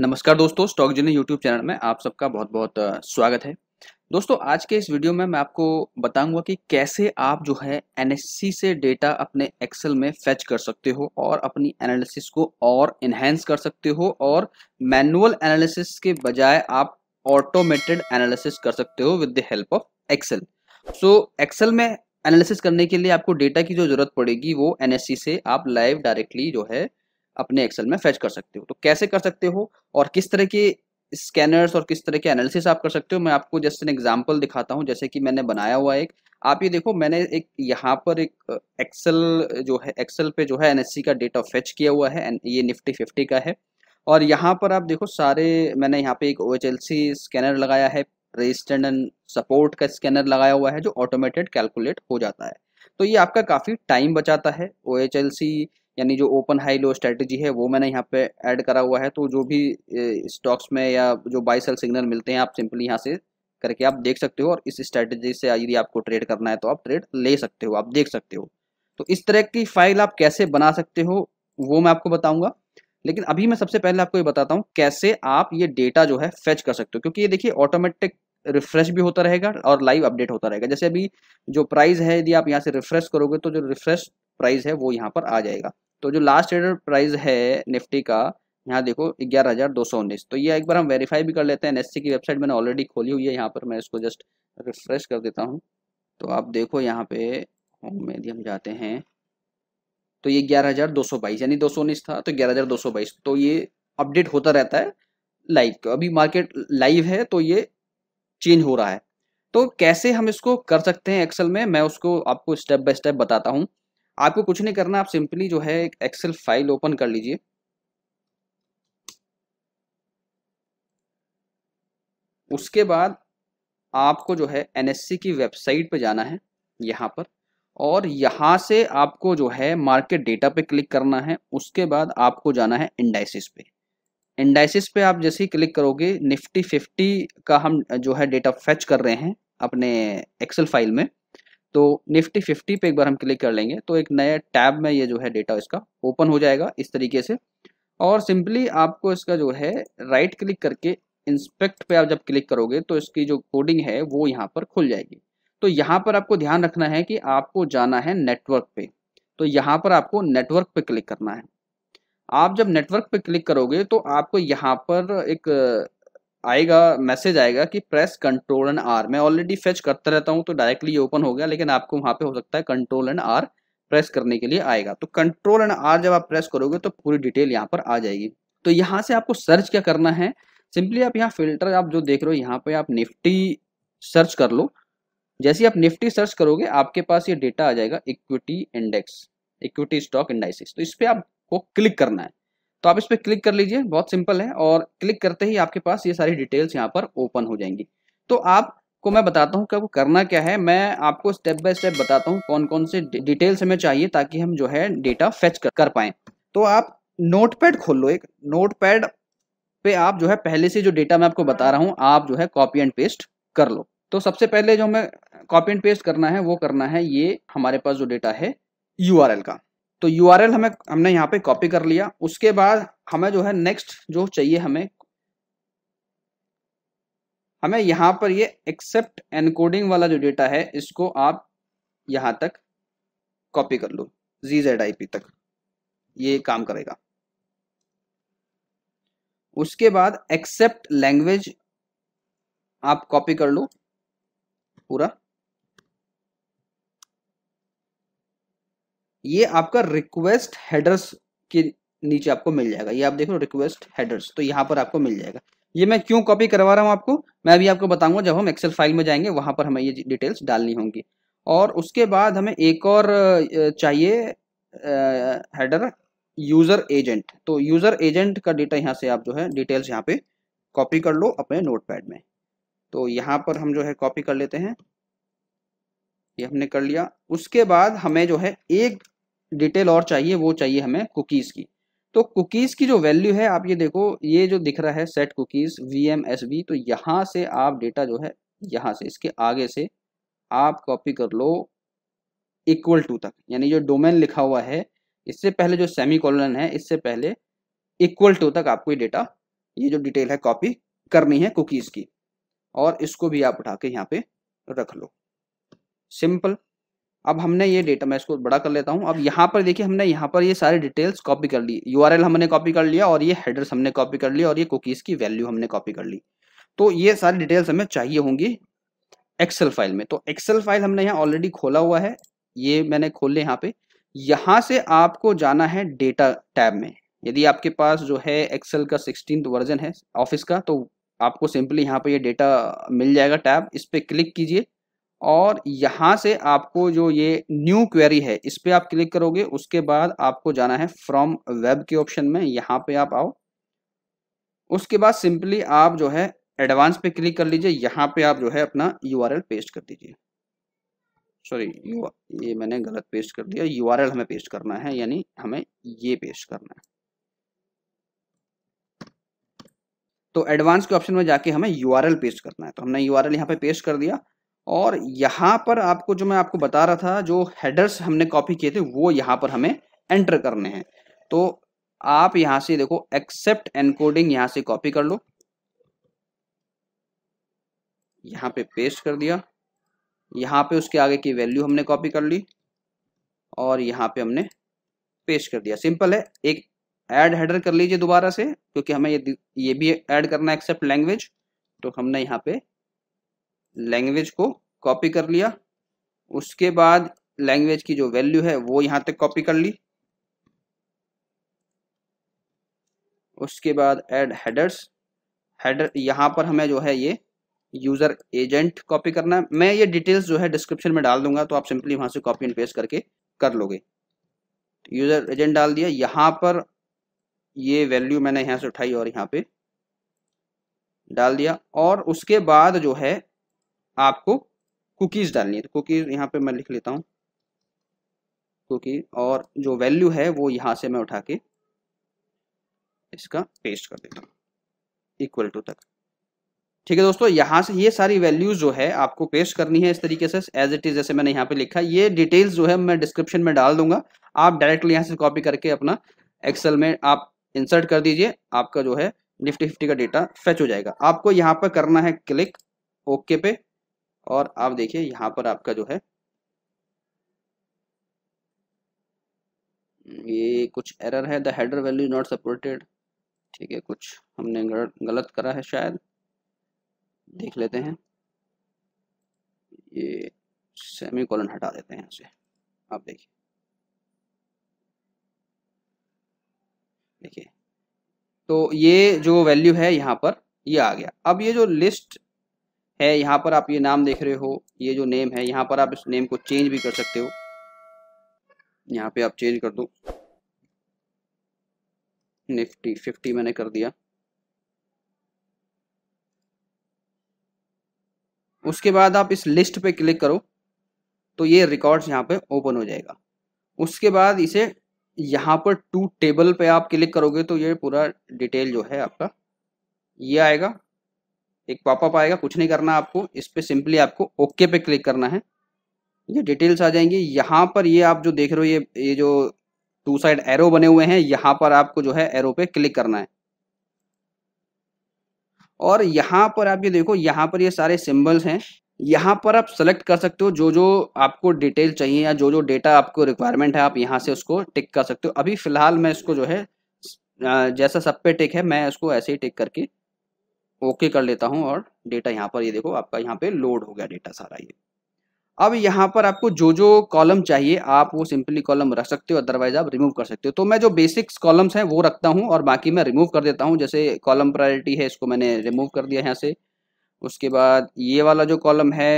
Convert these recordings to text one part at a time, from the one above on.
नमस्कार दोस्तों स्टॉक जीने यूट्यूब चैनल में आप सबका बहुत बहुत स्वागत है दोस्तों आज के इस वीडियो में मैं आपको बताऊंगा कि कैसे आप जो है एन से डेटा अपने एक्सेल में फैच कर सकते हो और अपनी एनालिसिस को और इन्हेंस कर सकते हो और मैनुअल एनालिसिस के बजाय आप ऑटोमेटेड एनालिसिस कर सकते हो with the help of excel so excel में एनालिसिस करने के लिए आपको डेटा की जो जरूरत पड़ेगी वो एन से आप लाइव डायरेक्टली जो है अपने एक्सेल में फेच कर सकते हो तो कैसे कर सकते हो और किस तरह के स्कैनर्स और किस तरह के एनालिसिस आप कर सकते हो मैं आपको जस्ट एन एग्जाम्पल दिखाता हूँ जैसे कि मैंने बनाया हुआ एक आप ये देखो मैंने एक यहाँ पर एक एक्सेल जो है एक्सेल पे जो है एनएससी का डेटा फेच किया हुआ है ये निफ्टी फिफ्टी का है और यहाँ पर आप देखो सारे मैंने यहाँ पे एक ओ स्कैनर लगाया है रेजिस्टेंट एंड सपोर्ट का स्कैनर लगाया हुआ है जो ऑटोमेटेड कैलकुलेट हो जाता है तो ये आपका काफ़ी टाइम बचाता है ओ यानी जो ओपन हाई लो स्ट्रेटजी है वो मैंने यहाँ पे ऐड करा हुआ है तो जो भी स्टॉक्स में या जो बाई सेल सिग्नल मिलते हैं आप सिंपली यहाँ से करके आप देख सकते हो और इस स्ट्रेटजी से यदि आपको ट्रेड करना है तो आप ट्रेड ले सकते हो आप देख सकते हो तो इस तरह की फाइल आप कैसे बना सकते हो वो मैं आपको बताऊंगा लेकिन अभी मैं सबसे पहले आपको ये बताता हूँ कैसे आप ये डेटा जो है फेच कर सकते हो क्योंकि ये देखिए ऑटोमेटिक रिफ्रेश भी होता रहेगा और लाइव अपडेट होता रहेगा जैसे अभी जो प्राइस है यदि आप यहाँ से रिफ्रेश करोगे तो जो रिफ्रेश प्राइस है वो यहाँ पर आ जाएगा तो जो लास्ट ट्रेडर प्राइस है निफ्टी का यहाँ देखो ग्यारह हज़ार दो सौ उन्नीस तो ये एक बार हम वेरीफाई भी कर लेते हैं एन e की वेबसाइट मैंने ऑलरेडी खोली हुई है यहाँ पर मैं इसको जस्ट रिफ्रेश कर देता हूँ तो आप देखो यहाँ पे होम में यदि हम जाते हैं तो ये ग्यारह हजार दो सौ बाईस यानी दो सौ उन्नीस था तो ग्यारह हजार दो सौ बाईस तो ये अपडेट होता रहता है लाइव का अभी मार्केट लाइव है तो ये चेंज हो रहा है तो कैसे हम इसको कर सकते हैं एक्सेल में मैं उसको आपको स्टेप बाय स्टेप बताता हूँ आपको कुछ नहीं करना आप सिंपली जो है एक्सेल फाइल ओपन कर लीजिए उसके बाद आपको जो है एनएससी की वेबसाइट पर जाना है यहाँ पर और यहाँ से आपको जो है मार्केट डेटा पे क्लिक करना है उसके बाद आपको जाना है इंडाइसिस पे इंडाइसिस पे आप जैसे ही क्लिक करोगे निफ्टी फिफ्टी का हम जो है डेटा फेच कर रहे हैं अपने एक्सेल फाइल में तो निफ्टी फिफ्टी पे एक बार हम क्लिक कर लेंगे तो एक नया टैब में ये जो है डेटा इसका ओपन हो जाएगा इस तरीके से और सिंपली आपको इसका जो है राइट क्लिक करके इंस्पेक्ट पे आप जब क्लिक करोगे तो इसकी जो कोडिंग है वो यहाँ पर खुल जाएगी तो यहाँ पर आपको ध्यान रखना है कि आपको जाना है नेटवर्क पे तो यहाँ पर आपको नेटवर्क पे क्लिक करना है आप जब नेटवर्क पे क्लिक करोगे तो आपको यहाँ पर एक आएगा मैसेज आएगा कि प्रेस कंट्रोल एंड आर मैं ऑलरेडी फेच करता रहता हूँ तो डायरेक्टली ये ओपन हो गया लेकिन आपको वहां पे हो सकता है कंट्रोल एंड आर प्रेस करने के लिए आएगा तो कंट्रोल एंड आर जब आप प्रेस करोगे तो पूरी डिटेल यहाँ पर आ जाएगी तो यहाँ से आपको सर्च क्या करना है सिंपली आप यहाँ फिल्टर आप जो देख रहे हो यहाँ पे आप निफ्टी सर्च कर लो जैसे आप निफ्टी सर्च करोगे आपके पास ये डेटा आ जाएगा equity index equity stock indices तो इस पर आपको क्लिक करना है तो आप इस पर क्लिक कर लीजिए बहुत सिंपल है और क्लिक करते ही आपके पास ये सारी डिटेल्स यहाँ पर ओपन हो जाएंगी तो आपको मैं बताता हूँ कि आपको करना क्या है मैं आपको स्टेप बाय स्टेप बताता हूँ कौन कौन से डिटेल्स हमें चाहिए ताकि हम जो है डेटा फेच कर, कर पाए तो आप नोटपैड खोल लो एक नोट पैड पे आप जो है पहले से जो डेटा मैं आपको बता रहा हूँ आप जो है कॉपी एंड पेस्ट कर लो तो सबसे पहले जो हमें कॉपी एंड पेस्ट करना है वो करना है ये हमारे पास जो डेटा है यू का तो यू हमें हमने यहाँ पे कॉपी कर लिया उसके बाद हमें जो है नेक्स्ट जो चाहिए हमें हमें यहाँ पर ये एक्सेप्ट एनकोडिंग वाला जो डेटा है इसको आप यहाँ तक कॉपी कर लो जी जेड आई पी तक ये काम करेगा उसके बाद एक्सेप्ट लैंग्वेज आप कॉपी कर लो पूरा ये आपका रिक्वेस्ट हेडर्स के नीचे आपको मिल जाएगा ये आप देख लो रिक्वेस्ट हेडर्स तो यहां पर आपको मिल जाएगा ये मैं क्यों कॉपी करवा रहा हूं आपको मैं अभी आपको बताऊंगा जब हम एक्सेल फाइल में जाएंगे वहां पर हमें ये डिटेल्स डालनी होंगी और उसके बाद हमें एक और चाहिए हेडर यूजर एजेंट तो यूजर एजेंट का डेटा यहाँ से आप जो है डिटेल्स यहाँ पे कॉपी कर लो अपने नोटपैड में तो यहाँ पर हम जो है कॉपी कर लेते हैं ये हमने कर लिया उसके बाद हमें जो है एक डिटेल और चाहिए वो चाहिए हमें कुकीज़ की तो कुकीज़ की जो वैल्यू है आप ये देखो ये जो दिख रहा है set cookies V M S V तो यहाँ से आप डेटा जो है यहाँ से इसके आगे से आप कॉपी कर लो इक्वल टू तक यानी जो डोमेन लिखा हुआ है इससे पहले जो सेमी कॉलन है इससे पहले इक्वल टू तक आपको ये डेटा ये जो डिटेल है कॉपी करनी है कुकीज़ की और इसको भी आप उठा के यहाँ पे रख लो सिंपल अब हमने ये डेटा मैं इसको बड़ा कर लेता हूँ अब यहाँ पर देखिए हमने यहाँ पर ये सारे डिटेल्स कॉपी कर ली यू हमने कॉपी कर लिया और ये हेडर्स हमने कॉपी कर लिया और ये कुकीज़ की वैल्यू हमने कॉपी कर ली तो ये सारी डिटेल्स हमें चाहिए होंगी एक्सेल फाइल में तो एक्सेल फाइल हमने यहाँ ऑलरेडी खोला हुआ है ये मैंने खोल लिया यहाँ पे यहाँ से आपको जाना है डेटा टैब में यदि आपके पास जो है एक्सेल का सिक्सटीन वर्जन है ऑफिस का तो आपको सिंपली यहाँ पर ये डेटा मिल जाएगा टैब इस पर क्लिक कीजिए और यहाँ से आपको जो ये न्यू क्वेरी है इस पर आप क्लिक करोगे उसके बाद आपको जाना है फ्रॉम वेब के ऑप्शन में यहाँ पे आप आओ उसके बाद सिंपली आप जो है एडवांस पे क्लिक कर लीजिए यहाँ पे आप जो है अपना यू पेस्ट कर दीजिए सॉरी ये मैंने गलत पेस्ट कर दिया यू हमें पेस्ट करना है यानी हमें ये पेस्ट करना है तो एडवांस के ऑप्शन में जाके हमें यू पेस्ट करना है तो हमने यू आर यहाँ पे पेस्ट कर दिया और यहाँ पर आपको जो मैं आपको बता रहा था जो हेडर्स हमने कॉपी किए थे वो यहाँ पर हमें एंटर करने हैं तो आप यहाँ से देखो एक्सेप्ट एनकोडिंग यहाँ से कॉपी कर लो यहाँ पे पेस्ट कर दिया यहाँ पे उसके आगे की वैल्यू हमने कॉपी कर ली और यहाँ पे हमने पेस्ट कर दिया सिंपल है एक ऐड हेडर कर लीजिए दोबारा से क्योंकि हमें ये ये भी ऐड करना है एक्सेप्ट लैंग्वेज तो हमने यहाँ पे लैंग्वेज को कॉपी कर लिया उसके बाद लैंग्वेज की जो वैल्यू है वो यहां तक कॉपी कर ली उसके बाद ऐड हेडर्स हेडर यहां पर हमें जो है ये यूज़र एजेंट कॉपी करना है मैं ये डिटेल्स जो है डिस्क्रिप्शन में डाल दूंगा तो आप सिंपली वहां से कॉपी एंड पेस्ट करके कर लोगे यूज़र एजेंट डाल दिया यहां पर ये वैल्यू मैंने यहां से उठाई और यहां पे डाल दिया और उसके बाद जो है आपको कुकीज़ डालनी है तो कुकीज़ यहाँ पे मैं लिख लेता हूँ कुकी और जो वैल्यू है वो यहाँ से मैं उठा के इसका पेस्ट कर देता हूँ इक्वल टू तक ठीक है दोस्तों यहाँ से ये सारी वैल्यूज जो है आपको पेस्ट करनी है इस तरीके से एज इट इज जैसे मैंने यहाँ पे लिखा ये डिटेल्स जो है मैं डिस्क्रिप्शन में डाल दूंगा आप डायरेक्टली यहाँ से कॉपी करके अपना एक्सेल में आप इंसर्ट कर दीजिए आपका जो है निफ्टी फिफ्टी का डेटा फेच हो जाएगा आपको यहाँ पर करना है क्लिक ओके पे और आप देखिए यहाँ पर आपका जो है ये कुछ एरर है the header value not supported ठीक है कुछ हमने गलत करा है शायद देख लेते हैं ये सेमी कॉलन हटा देते हैं इसे आप देखिए देखिए तो ये जो वैल्यू है यहाँ पर ये आ गया अब ये जो लिस्ट है यहाँ पर आप ये नाम देख रहे हो ये जो नेम है यहाँ पर आप इस नेम को चेंज भी कर सकते हो यहाँ पे आप चेंज कर दो निफ्टी फिफ्टी मैंने कर दिया उसके बाद आप इस लिस्ट पे क्लिक करो तो ये रिकॉर्ड्स यहाँ पे ओपन हो जाएगा उसके बाद इसे यहाँ पर टू टेबल पे आप क्लिक करोगे तो ये पूरा डिटेल जो है आपका ये आएगा एक पॉपअप आएगा कुछ नहीं करना आपको इस पर सिंपली आपको ओके पे क्लिक करना है ये डिटेल्स आ जाएंगी यहाँ पर ये आप जो देख रहे हो ये ये जो टू साइड एरो बने हुए हैं यहाँ पर आपको जो है एरो पे क्लिक करना है और यहाँ पर आप ये देखो यहाँ पर ये सारे सिंबल्स हैं यहाँ पर आप सेलेक्ट कर सकते हो जो जो आपको डिटेल चाहिए या जो जो डेटा आपको रिक्वायरमेंट है आप यहाँ से उसको टिक कर सकते हो अभी फिलहाल मैं इसको जो है जैसा सब पे टिक है मैं इसको ऐसे ही टिक करके ओके कर लेता हूं और डेटा यहाँ पर ये देखो आपका यहाँ पे लोड हो गया डेटा सारा ये अब यहाँ पर आपको जो जो कॉलम चाहिए आप वो सिंपली कॉलम रख सकते हो अदरवाइज आप रिमूव कर सकते हो तो मैं जो बेसिक्स कॉलम्स हैं वो रखता हूँ और बाकी मैं रिमूव कर देता हूँ जैसे कॉलम प्रायोरिटी है इसको मैंने रिमूव कर दिया यहाँ से उसके बाद ये वाला जो कॉलम है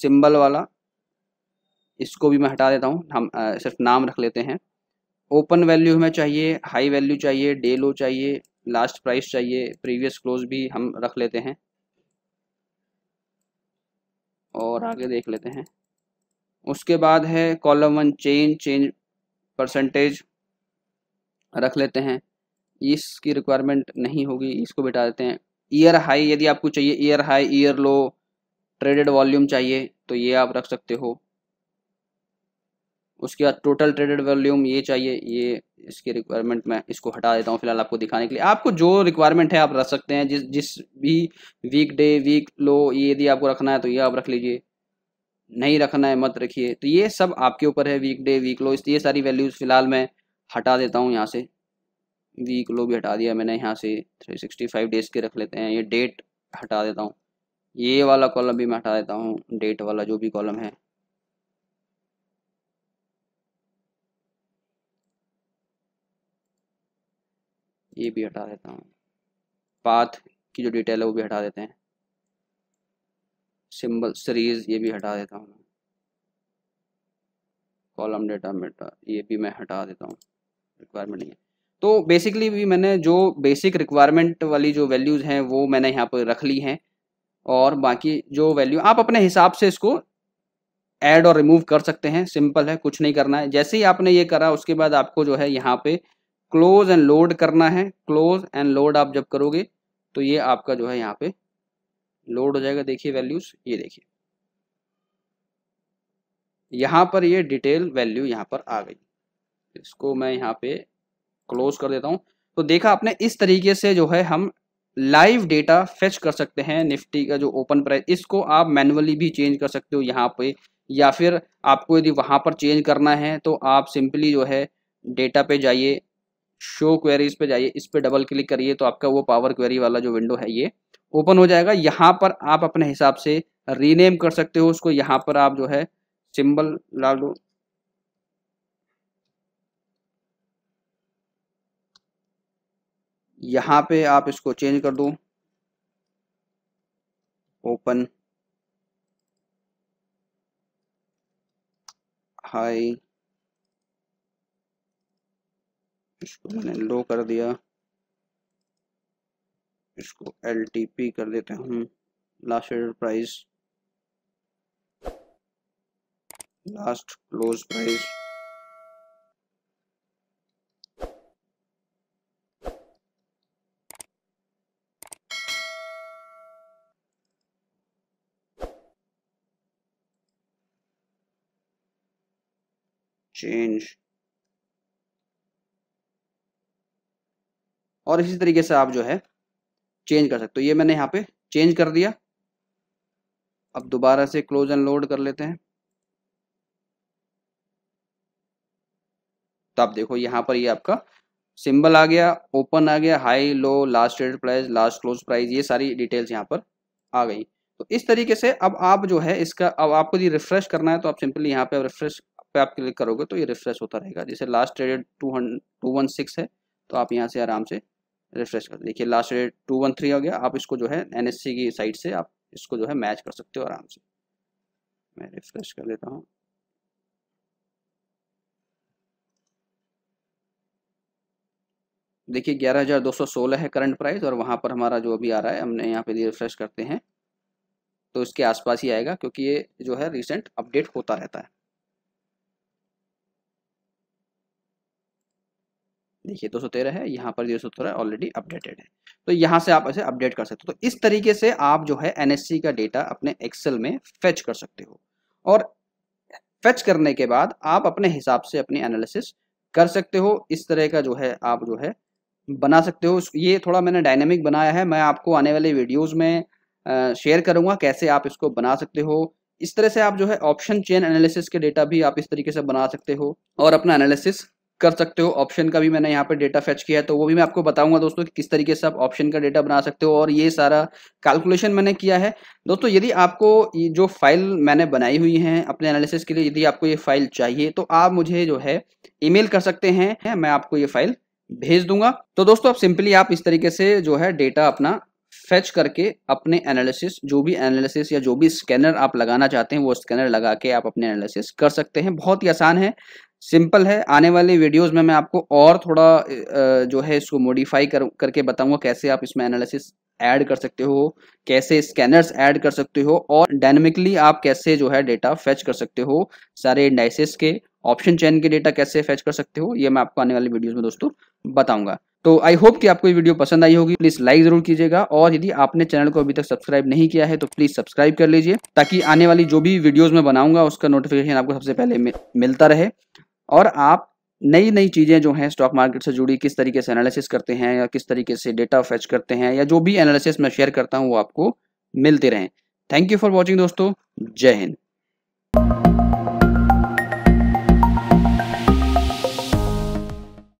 सिम्बल वाला इसको भी मैं हटा देता हूँ हम आ, सिर्फ नाम रख लेते हैं ओपन वैल्यू हमें चाहिए हाई वैल्यू चाहिए डे लो चाहिए लास्ट प्राइस चाहिए प्रीवियस क्लोज भी हम रख लेते हैं और आगे देख लेते हैं उसके बाद है column one change change percentage रख लेते हैं इसकी रिक्वायरमेंट नहीं होगी इसको बिठा देते हैं ईयर हाई यदि आपको चाहिए year high year low traded volume चाहिए तो ये आप रख सकते हो उसके बाद टोटल ट्रेडेड वॉल्यूम ये चाहिए ये इसकी रिक्वायरमेंट मैं इसको हटा देता हूँ फिलहाल आपको दिखाने के लिए आपको जो रिक्वायरमेंट है आप रख सकते हैं जिस जिस भी वीक डे वीक लो ये यदि आपको रखना है तो ये आप रख लीजिए नहीं रखना है मत रखिए तो ये सब आपके ऊपर है वीक डे वीक लो ये सारी वैल्यूज़ फिलहाल मैं हटा देता हूँ यहाँ से वीक लो भी हटा दिया मैंने यहाँ से थ्री डेज के रख लेते हैं ये डेट हटा देता हूँ ये वाला कॉलम भी मैं हटा देता हूँ डेट वाला जो भी कॉलम है ये भी हटा देता हूँ पाथ की जो डिटेल है वो भी हटा देते हैं सिंबल सीरीज ये भी हटा देता हूँ कॉलम डेटा मेटा ये भी मैं हटा देता हूँ रिक्वायरमेंट नहीं है तो बेसिकली भी मैंने जो बेसिक रिक्वायरमेंट वाली जो वैल्यूज़ हैं वो मैंने यहाँ पर रख ली हैं और बाकी जो वैल्यू आप अपने हिसाब से इसको ऐड और रिमूव कर सकते हैं सिंपल है कुछ नहीं करना है जैसे ही आपने ये करा उसके बाद आपको जो है यहाँ पे क्लोज एंड लोड करना है क्लोज एंड लोड आप जब करोगे तो ये आपका जो है यहाँ पे लोड हो जाएगा देखिए वैल्यूज ये देखिए यहाँ पर ये डिटेल वैल्यू यहाँ पर आ गई इसको मैं यहाँ पे क्लोज कर देता हूँ तो देखा आपने इस तरीके से जो है हम लाइव डेटा फेच कर सकते हैं निफ्टी का जो ओपन प्राइस इसको आप मैनुअली भी चेंज कर सकते हो यहाँ पे या फिर आपको यदि वहाँ पर चेंज करना है तो आप सिंपली जो है डेटा पे जाइए शो क्वेरीज पे जाइए इस पे डबल क्लिक करिए तो आपका वो पावर क्वेरी वाला जो विंडो है ये ओपन हो जाएगा यहाँ पर आप अपने हिसाब से रीनेम कर सकते हो उसको यहाँ पर आप जो है सिंबल ला लो यहाँ पे आप इसको चेंज कर दो ओपन हाई इसको मैंने लो कर दिया इसको एल टी पी कर देते हम लास्ट एडर price last close price change और इसी तरीके से आप जो है चेंज कर सकते हो ये मैंने यहाँ पे चेंज कर दिया अब दोबारा से क्लोज लोड कर लेते हैं तो आप देखो यहाँ पर ये आपका सिंबल आ गया ओपन आ गया high low last trade price last close price ये सारी डिटेल्स यहाँ पर आ गई तो इस तरीके से अब आप जो है इसका अब आपको ये रिफ्रेश करना है तो आप सिंपली यहाँ पे रिफ्रेश पे आप क्लिक करोगे तो ये रिफ्रेश होता रहेगा जैसे last traded two hundred two one six है तो आप यहाँ से आराम से रिफ्रेश कर देखिए last rate two one three आ गया आप इसको जो है एन की साइट से आप इसको जो है मैच कर सकते हो आराम से मैं रिफ्रेश कर देता हूँ देखिए ग्यारह हज़ार दो सौ सोलह है करंट प्राइस और वहाँ पर हमारा जो अभी आ रहा है हमने यहाँ पे रिफ्रेश करते हैं तो इसके आसपास ही आएगा क्योंकि ये जो है रिसेंट अपडेट होता रहता है देखिए दो सौ तेरह है यहाँ पर दो सौ ऑलरेडी अपडेटेड है तो यहाँ से आप इसे अपडेट कर सकते हो तो इस तरीके से आप जो है एन का डेटा अपने एक्सेल में फेच कर सकते हो और फेच करने के बाद आप अपने हिसाब से अपनी एनालिसिस कर सकते हो इस तरह का जो है आप जो है बना सकते हो ये थोड़ा मैंने डायनेमिक बनाया है मैं आपको आने वाले वीडियोस में शेयर करूंगा कैसे आप इसको बना सकते हो इस तरह से आप जो है ऑप्शन चेन एनालिसिस के डेटा भी आप इस तरीके से बना सकते हो और अपना एनालिसिस कर सकते हो ऑप्शन का भी मैंने यहाँ पर डेटा फेच किया है तो वो भी मैं आपको बताऊंगा दोस्तों कि किस तरीके से आप ऑप्शन का डेटा बना सकते हो और ये सारा कैलकुलेशन मैंने किया है दोस्तों यदि आपको ये जो फाइल मैंने बनाई हुई है अपने एनालिसिस के लिए यदि आपको ये फाइल चाहिए तो आप मुझे जो है ईमेल कर सकते हैं मैं आपको ये फाइल भेज दूंगा तो दोस्तों आप सिंपली आप इस तरीके से जो है डेटा अपना फेच करके अपने एनालिसिस जो भी एनालिसिस या जो भी स्कैनर आप लगाना चाहते हैं वो स्कैनर लगा के आप अपने एनालिसिस कर सकते हैं बहुत ही आसान है सिंपल है आने वाले वीडियोस में मैं आपको और थोड़ा जो है इसको मॉडिफाई कर करके बताऊंगा कैसे आप इसमें एनालिसिस ऐड कर सकते हो कैसे स्कैनर्स ऐड कर सकते हो और डायनेमिकली आप कैसे जो है डेटा फेच कर सकते हो सारे इंडाइसिस के ऑप्शन चैन के डेटा कैसे फेच कर सकते हो ये मैं आपको आने वाले वीडियोज में दोस्तों बताऊंगा तो आई होप कि आपको ये वीडियो पसंद आई होगी प्लीज लाइक जरूर कीजिएगा और यदि आपने चैनल को अभी तक सब्सक्राइब नहीं किया है तो प्लीज सब्सक्राइब कर लीजिए ताकि आने वाली जो भी वीडियोस मैं बनाऊंगा उसका नोटिफिकेशन आपको सबसे पहले मिलता रहे और आप नई नई चीज़ें जो हैं स्टॉक मार्केट से जुड़ी किस तरीके से एनालिसिस करते हैं या किस तरीके से डेटा फैच करते हैं या जो भी एनालिसिस मैं शेयर करता हूँ वो आपको मिलते रहे थैंक यू फॉर वॉचिंग दोस्तों जय हिंद